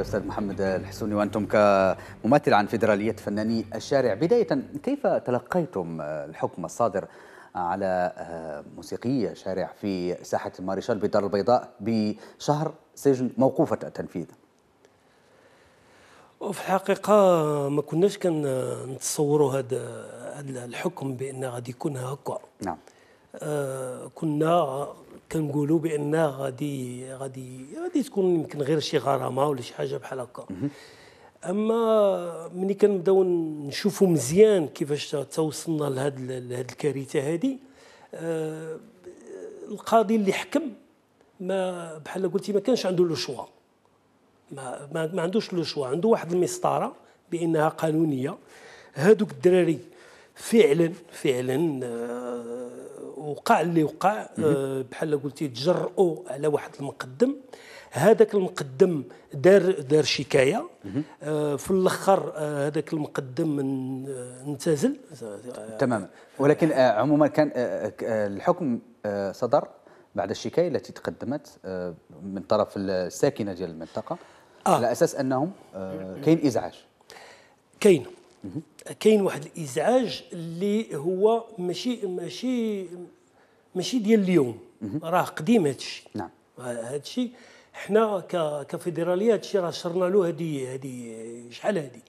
استاذ محمد الحسوني وانتم كممثل عن فيدراليه فناني الشارع بدايه كيف تلقيتم الحكم الصادر على موسيقيه شارع في ساحه ماريشال بالدار البيضاء بشهر سجن موقوفه التنفيذ وفي الحقيقة ما كناش كان نتصوروا هذا الحكم بأن غادي يكون هكا نعم آه، كنا كنقولوا بان غادي غادي غادي تكون يمكن غير شي غرامه ولا شي حاجه بحال هكا اما ملي كنبداو نشوفوا مزيان كيفاش توصلنا لهاد لهاد الكارثه هذه آه القاضي اللي حكم ما بحال قلتي ما كانش عنده لو شوا ما ما, ما عندوش لو شوا عنده واحد المسطره بانها قانونيه هادوك الدراري فعلا فعلا آه وقع اللي وقع آه، بحال قلتي تجرؤوا على واحد المقدم هذاك المقدم دار دار شكايه آه، في الاخر آه، هذاك المقدم انتزل تماما ولكن عموما كان الحكم صدر بعد الشكايه التي تقدمت من طرف الساكنه ديال المنطقه آه. على اساس انهم كاين ازعاج كاين كاين واحد الازعاج اللي هو ماشي ماشي ماشي ديال اليوم راه قديم هذا الشيء نعم هذا الشيء حنا كفيدراليه هذا الشيء راه شرنا له هذه هذه شحال هذه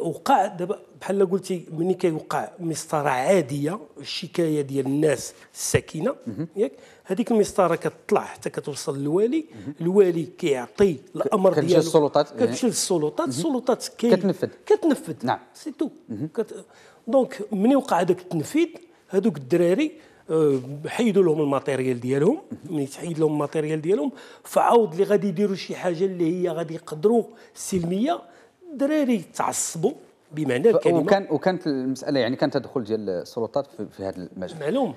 وقع دابا بحال قلتي ملي كيوقع مسطره عاديه الشكايه ديال الناس الساكنه ياك هذيك المسطره كتطلع حتى كتوصل للوالي الوالي كيعطي الامر ديالو كتمشي للسلطات كتمشي للسلطات السلطات كتنفذ كتنفذ نعم سي تو دونك ملي وقع هذاك التنفيذ هذوك الدراري أه، حيدوا لهم الماتيريال ديالهم من تحيد لهم الماتيريال ديالهم فعاود اللي غادي يديروا شي حاجه اللي هي غادي يقدروا سلميه الدراري تعصبوا بمعنى الكلمه وكان وكانت المساله يعني كانت تدخل ديال السلطات في, في هذا المجال معلوم